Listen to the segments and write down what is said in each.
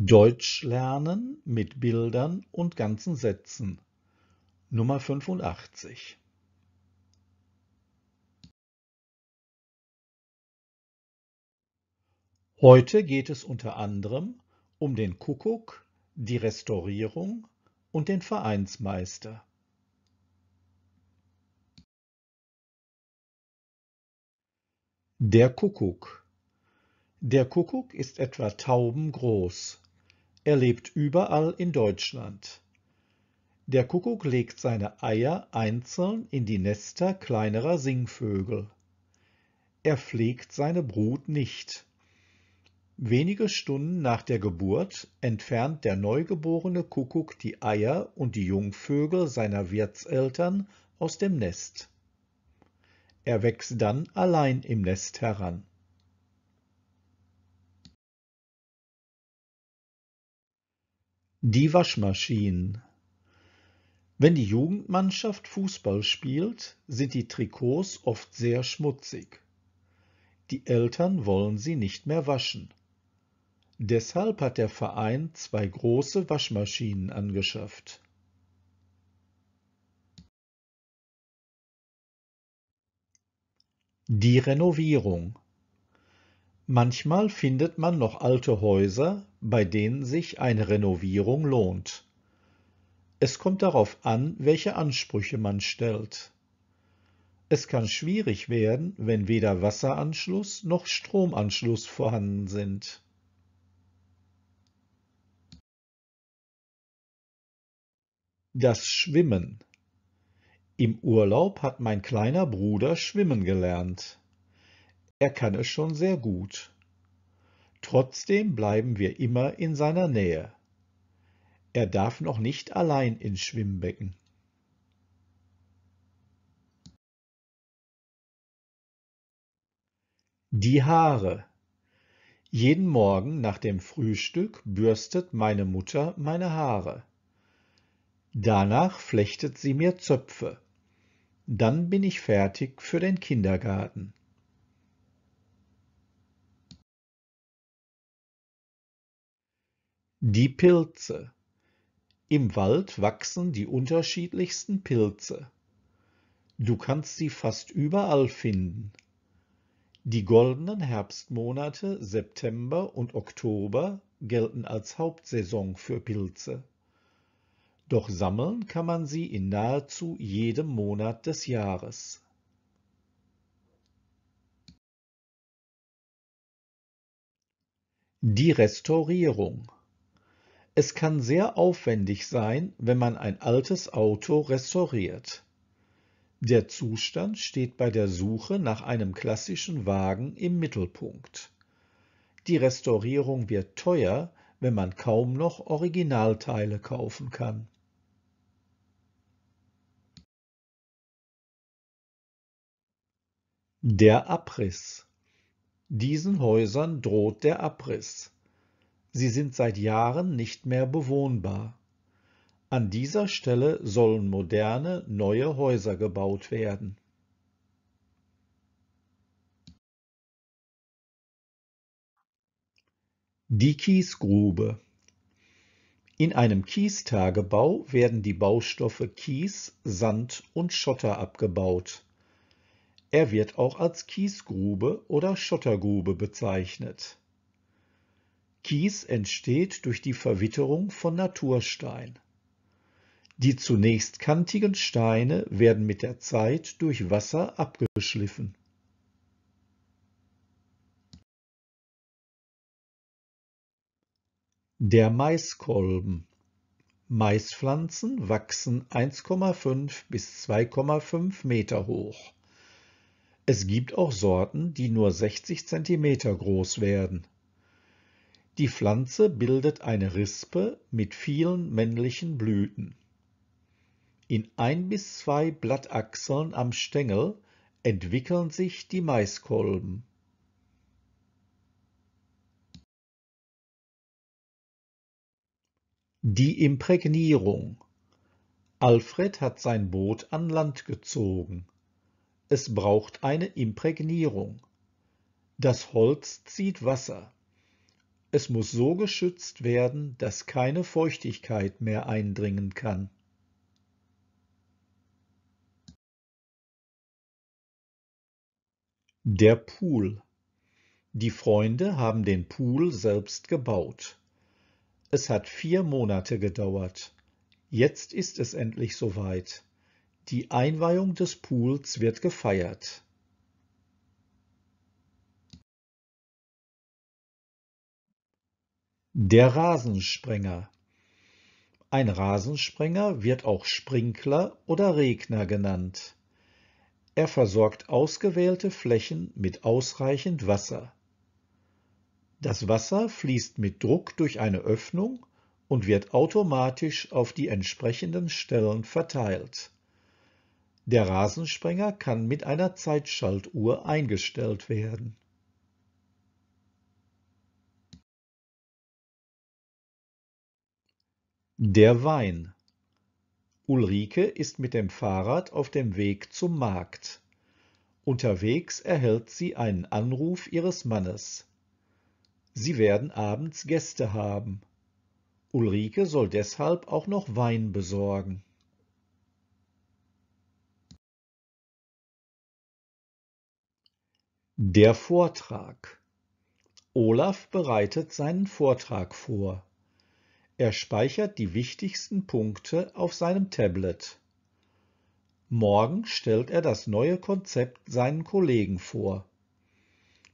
Deutsch lernen mit Bildern und ganzen Sätzen. Nummer 85. Heute geht es unter anderem um den Kuckuck, die Restaurierung und den Vereinsmeister. Der Kuckuck Der Kuckuck ist etwa taubengroß. Er lebt überall in Deutschland. Der Kuckuck legt seine Eier einzeln in die Nester kleinerer Singvögel. Er pflegt seine Brut nicht. Wenige Stunden nach der Geburt entfernt der neugeborene Kuckuck die Eier und die Jungvögel seiner Wirtseltern aus dem Nest. Er wächst dann allein im Nest heran. Die Waschmaschinen. Wenn die Jugendmannschaft Fußball spielt, sind die Trikots oft sehr schmutzig. Die Eltern wollen sie nicht mehr waschen. Deshalb hat der Verein zwei große Waschmaschinen angeschafft. Die Renovierung. Manchmal findet man noch alte Häuser, bei denen sich eine Renovierung lohnt. Es kommt darauf an, welche Ansprüche man stellt. Es kann schwierig werden, wenn weder Wasseranschluss noch Stromanschluss vorhanden sind. Das Schwimmen Im Urlaub hat mein kleiner Bruder schwimmen gelernt. Er kann es schon sehr gut. Trotzdem bleiben wir immer in seiner Nähe. Er darf noch nicht allein ins Schwimmbecken. Die Haare. Jeden Morgen nach dem Frühstück bürstet meine Mutter meine Haare. Danach flechtet sie mir Zöpfe. Dann bin ich fertig für den Kindergarten. Die Pilze. Im Wald wachsen die unterschiedlichsten Pilze. Du kannst sie fast überall finden. Die goldenen Herbstmonate September und Oktober gelten als Hauptsaison für Pilze. Doch sammeln kann man sie in nahezu jedem Monat des Jahres. Die Restaurierung es kann sehr aufwendig sein, wenn man ein altes Auto restauriert. Der Zustand steht bei der Suche nach einem klassischen Wagen im Mittelpunkt. Die Restaurierung wird teuer, wenn man kaum noch Originalteile kaufen kann. Der Abriss Diesen Häusern droht der Abriss. Sie sind seit Jahren nicht mehr bewohnbar. An dieser Stelle sollen moderne, neue Häuser gebaut werden. Die Kiesgrube In einem Kiestagebau werden die Baustoffe Kies, Sand und Schotter abgebaut. Er wird auch als Kiesgrube oder Schottergrube bezeichnet. Kies entsteht durch die Verwitterung von Naturstein. Die zunächst kantigen Steine werden mit der Zeit durch Wasser abgeschliffen. Der Maiskolben Maispflanzen wachsen 1,5 bis 2,5 Meter hoch. Es gibt auch Sorten, die nur 60 cm groß werden. Die Pflanze bildet eine Rispe mit vielen männlichen Blüten. In ein bis zwei Blattachseln am Stängel entwickeln sich die Maiskolben. Die Imprägnierung Alfred hat sein Boot an Land gezogen. Es braucht eine Imprägnierung. Das Holz zieht Wasser. Es muss so geschützt werden, dass keine Feuchtigkeit mehr eindringen kann. Der Pool Die Freunde haben den Pool selbst gebaut. Es hat vier Monate gedauert. Jetzt ist es endlich soweit. Die Einweihung des Pools wird gefeiert. Der Rasensprenger. Ein Rasensprenger wird auch Sprinkler oder Regner genannt. Er versorgt ausgewählte Flächen mit ausreichend Wasser. Das Wasser fließt mit Druck durch eine Öffnung und wird automatisch auf die entsprechenden Stellen verteilt. Der Rasensprenger kann mit einer Zeitschaltuhr eingestellt werden. Der Wein. Ulrike ist mit dem Fahrrad auf dem Weg zum Markt. Unterwegs erhält sie einen Anruf ihres Mannes. Sie werden abends Gäste haben. Ulrike soll deshalb auch noch Wein besorgen. Der Vortrag Olaf bereitet seinen Vortrag vor. Er speichert die wichtigsten Punkte auf seinem Tablet. Morgen stellt er das neue Konzept seinen Kollegen vor.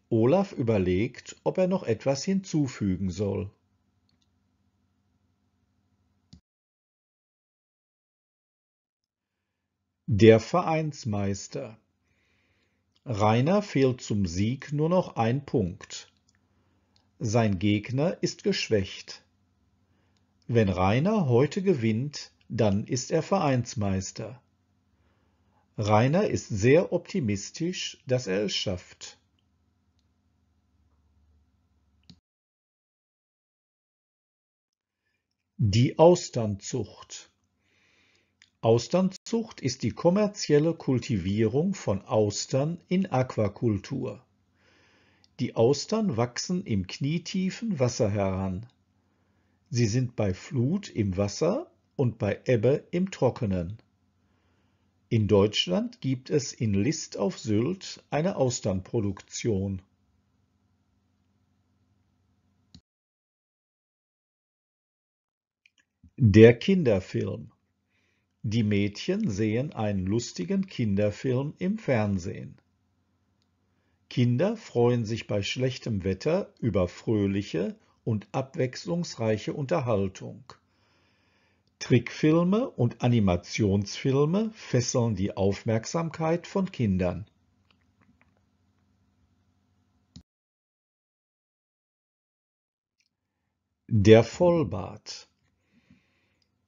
Olaf überlegt, ob er noch etwas hinzufügen soll. Der Vereinsmeister Rainer fehlt zum Sieg nur noch ein Punkt. Sein Gegner ist geschwächt. Wenn Rainer heute gewinnt, dann ist er Vereinsmeister. Rainer ist sehr optimistisch, dass er es schafft. Die Austernzucht Austernzucht ist die kommerzielle Kultivierung von Austern in Aquakultur. Die Austern wachsen im knietiefen Wasser heran. Sie sind bei Flut im Wasser und bei Ebbe im Trockenen. In Deutschland gibt es in List auf Sylt eine Austernproduktion. Der Kinderfilm Die Mädchen sehen einen lustigen Kinderfilm im Fernsehen. Kinder freuen sich bei schlechtem Wetter über fröhliche und abwechslungsreiche Unterhaltung. Trickfilme und Animationsfilme fesseln die Aufmerksamkeit von Kindern. Der Vollbart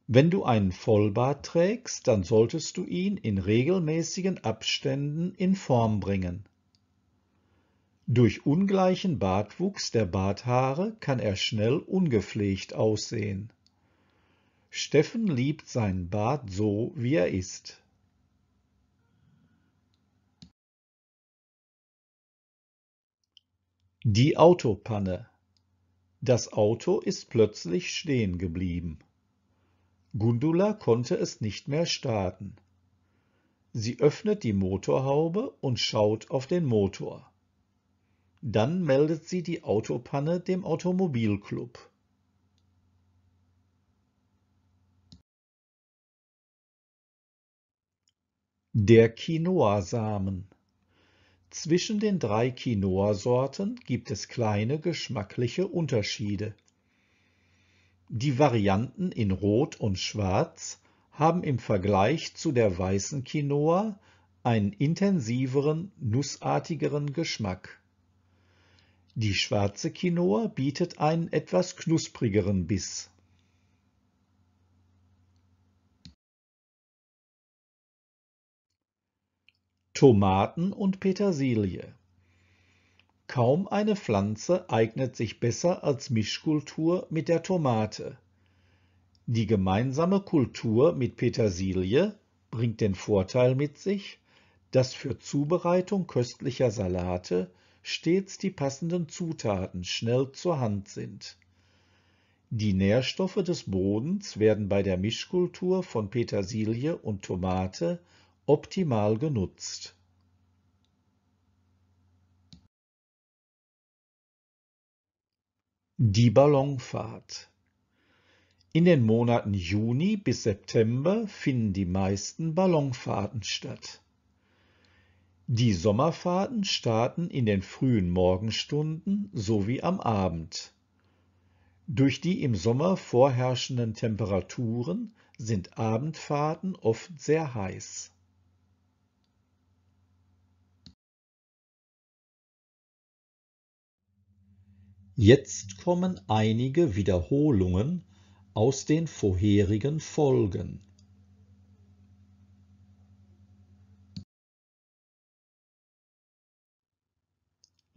Wenn du einen Vollbart trägst, dann solltest du ihn in regelmäßigen Abständen in Form bringen. Durch ungleichen Bartwuchs der Barthaare kann er schnell ungepflegt aussehen. Steffen liebt seinen Bart so, wie er ist. Die Autopanne Das Auto ist plötzlich stehen geblieben. Gundula konnte es nicht mehr starten. Sie öffnet die Motorhaube und schaut auf den Motor. Dann meldet sie die Autopanne dem Automobilclub. Der Quinoa-Samen Zwischen den drei Quinoa-Sorten gibt es kleine geschmackliche Unterschiede. Die Varianten in Rot und Schwarz haben im Vergleich zu der weißen Quinoa einen intensiveren, nussartigeren Geschmack. Die schwarze Quinoa bietet einen etwas knusprigeren Biss. Tomaten und Petersilie. Kaum eine Pflanze eignet sich besser als Mischkultur mit der Tomate. Die gemeinsame Kultur mit Petersilie bringt den Vorteil mit sich, dass für Zubereitung köstlicher Salate stets die passenden Zutaten schnell zur Hand sind. Die Nährstoffe des Bodens werden bei der Mischkultur von Petersilie und Tomate optimal genutzt. Die Ballonfahrt In den Monaten Juni bis September finden die meisten Ballonfahrten statt. Die Sommerfahrten starten in den frühen Morgenstunden sowie am Abend. Durch die im Sommer vorherrschenden Temperaturen sind Abendfahrten oft sehr heiß. Jetzt kommen einige Wiederholungen aus den vorherigen Folgen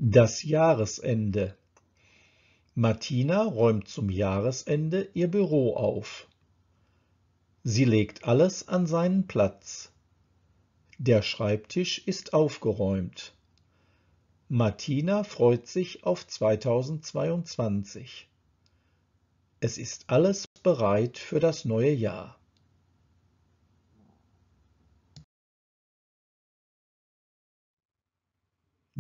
Das Jahresende. Martina räumt zum Jahresende ihr Büro auf. Sie legt alles an seinen Platz. Der Schreibtisch ist aufgeräumt. Martina freut sich auf 2022. Es ist alles bereit für das neue Jahr.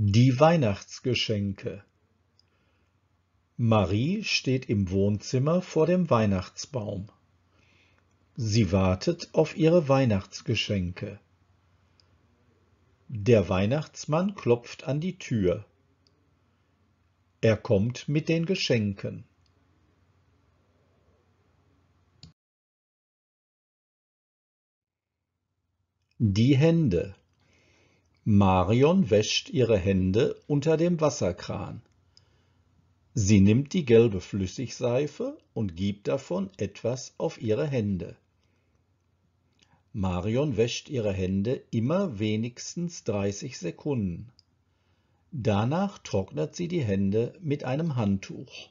Die Weihnachtsgeschenke Marie steht im Wohnzimmer vor dem Weihnachtsbaum. Sie wartet auf ihre Weihnachtsgeschenke. Der Weihnachtsmann klopft an die Tür. Er kommt mit den Geschenken. Die Hände Marion wäscht ihre Hände unter dem Wasserkran. Sie nimmt die gelbe Flüssigseife und gibt davon etwas auf ihre Hände. Marion wäscht ihre Hände immer wenigstens 30 Sekunden. Danach trocknet sie die Hände mit einem Handtuch.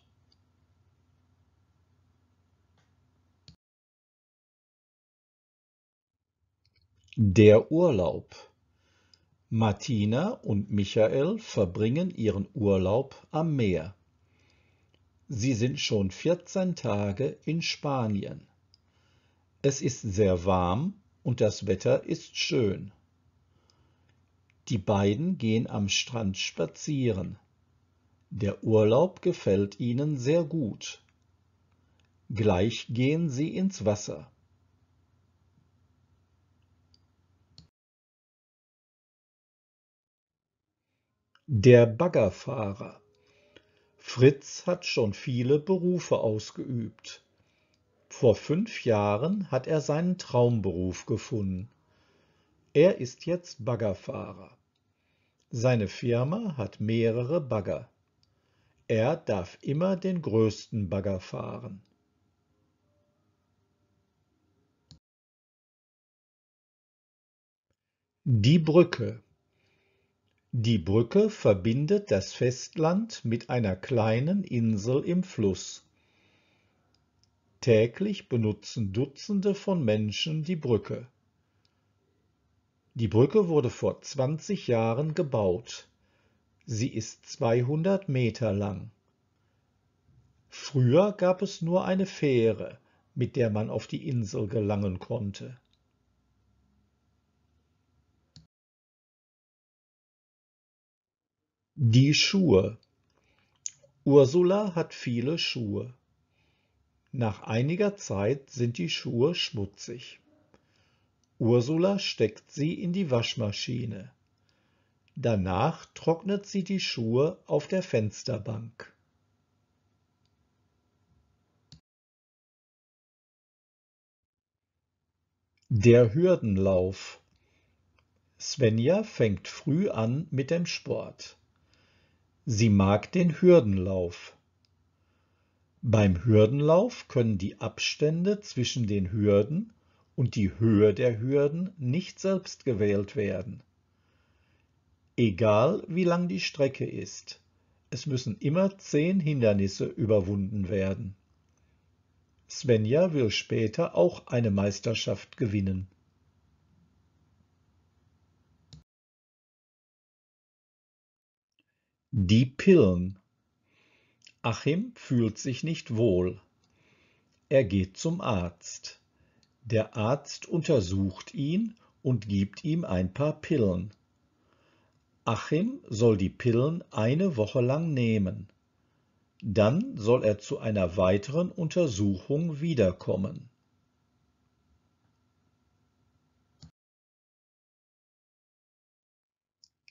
Der Urlaub Martina und Michael verbringen ihren Urlaub am Meer. Sie sind schon 14 Tage in Spanien. Es ist sehr warm und das Wetter ist schön. Die beiden gehen am Strand spazieren. Der Urlaub gefällt ihnen sehr gut. Gleich gehen sie ins Wasser. Der Baggerfahrer Fritz hat schon viele Berufe ausgeübt. Vor fünf Jahren hat er seinen Traumberuf gefunden. Er ist jetzt Baggerfahrer. Seine Firma hat mehrere Bagger. Er darf immer den größten Bagger fahren. Die Brücke die Brücke verbindet das Festland mit einer kleinen Insel im Fluss. Täglich benutzen Dutzende von Menschen die Brücke. Die Brücke wurde vor 20 Jahren gebaut. Sie ist 200 Meter lang. Früher gab es nur eine Fähre, mit der man auf die Insel gelangen konnte. Die Schuhe. Ursula hat viele Schuhe. Nach einiger Zeit sind die Schuhe schmutzig. Ursula steckt sie in die Waschmaschine. Danach trocknet sie die Schuhe auf der Fensterbank. Der Hürdenlauf. Svenja fängt früh an mit dem Sport. Sie mag den Hürdenlauf. Beim Hürdenlauf können die Abstände zwischen den Hürden und die Höhe der Hürden nicht selbst gewählt werden. Egal wie lang die Strecke ist, es müssen immer zehn Hindernisse überwunden werden. Svenja will später auch eine Meisterschaft gewinnen. Die Pillen. Achim fühlt sich nicht wohl. Er geht zum Arzt. Der Arzt untersucht ihn und gibt ihm ein paar Pillen. Achim soll die Pillen eine Woche lang nehmen. Dann soll er zu einer weiteren Untersuchung wiederkommen.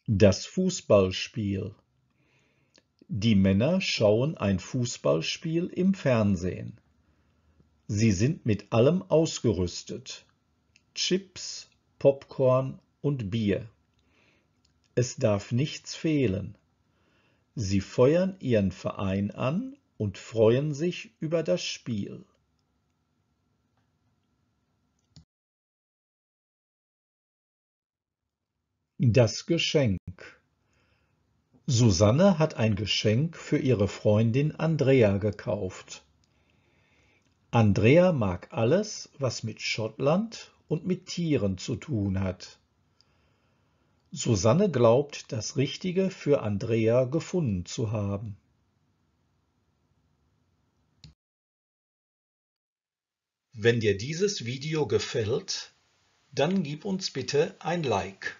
Das Fußballspiel die Männer schauen ein Fußballspiel im Fernsehen. Sie sind mit allem ausgerüstet. Chips, Popcorn und Bier. Es darf nichts fehlen. Sie feuern ihren Verein an und freuen sich über das Spiel. Das Geschenk Susanne hat ein Geschenk für ihre Freundin Andrea gekauft. Andrea mag alles, was mit Schottland und mit Tieren zu tun hat. Susanne glaubt, das Richtige für Andrea gefunden zu haben. Wenn dir dieses Video gefällt, dann gib uns bitte ein Like.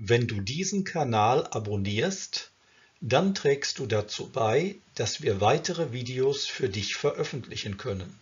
Wenn du diesen Kanal abonnierst, dann trägst du dazu bei, dass wir weitere Videos für dich veröffentlichen können.